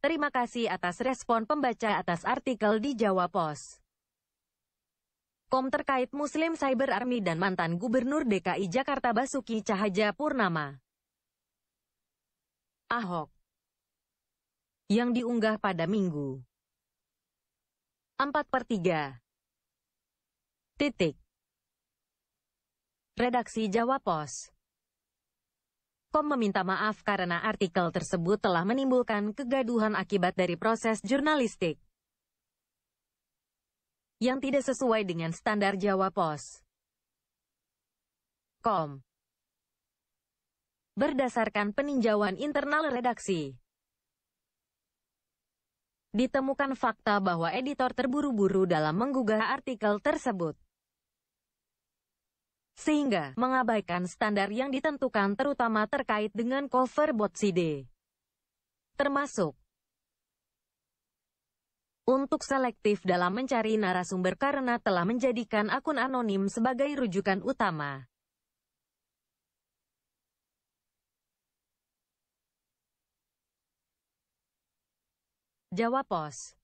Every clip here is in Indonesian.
Terima kasih atas respon pembaca atas artikel di Jawa Pos. Kom terkait Muslim Cyber Army dan mantan Gubernur DKI Jakarta Basuki Cahaja Purnama. Ahok. Yang diunggah pada Minggu. 4 per 3. Titik. Redaksi Jawa Pos. Kom meminta maaf karena artikel tersebut telah menimbulkan kegaduhan akibat dari proses jurnalistik yang tidak sesuai dengan standar Jawa Pos. Kom Berdasarkan peninjauan internal redaksi, ditemukan fakta bahwa editor terburu-buru dalam menggugah artikel tersebut sehingga mengabaikan standar yang ditentukan terutama terkait dengan cover bot CD. Termasuk untuk selektif dalam mencari narasumber karena telah menjadikan akun anonim sebagai rujukan utama. Jawab pos.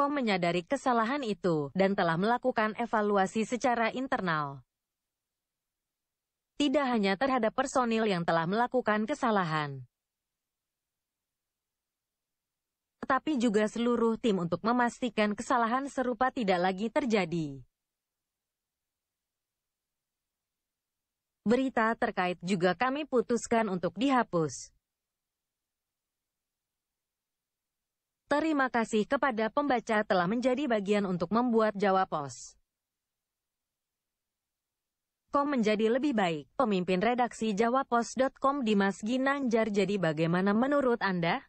Telkom menyadari kesalahan itu dan telah melakukan evaluasi secara internal. Tidak hanya terhadap personil yang telah melakukan kesalahan, tetapi juga seluruh tim untuk memastikan kesalahan serupa tidak lagi terjadi. Berita terkait juga kami putuskan untuk dihapus. Terima kasih kepada pembaca telah menjadi bagian untuk membuat Jawa Pos. Kom menjadi lebih baik. Pemimpin redaksi jawapos.com Dimas Ginanjar jadi bagaimana menurut Anda?